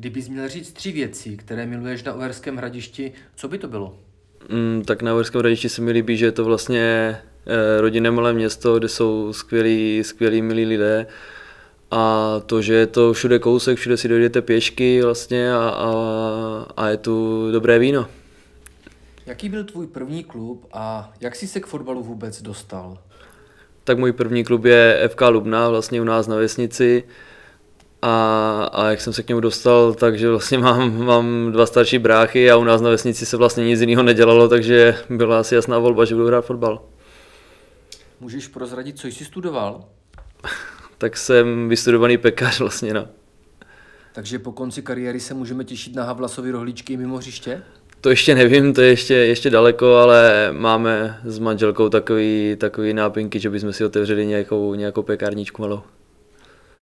Kdybys měl říct tři věci, které miluješ na Uherském hradišti, co by to bylo? Mm, tak na Uherském hradišti se mi líbí, že je to vlastně eh, rodinné malé město, kde jsou skvělí, skvělí milí lidé. A to, že je to všude kousek, všude si dojdete pěšky vlastně a, a, a je tu dobré víno. Jaký byl tvůj první klub a jak jsi se k fotbalu vůbec dostal? Tak můj první klub je FK Lubna, vlastně u nás na vesnici. A a jak jsem se k němu dostal, takže vlastně mám, mám dva starší bráchy a u nás na vesnici se vlastně nic jiného nedělalo, takže byla asi jasná volba, že budu hrát fotbal. Můžeš prozradit, co jsi studoval? tak jsem vystudovaný pekař vlastně, no. Takže po konci kariéry se můžeme těšit na Havlasovi rohlíčky mimo hřiště? To ještě nevím, to je ještě, ještě daleko, ale máme s manželkou takový, takový nápinky, že bychom si otevřeli nějakou, nějakou pekárničku malou.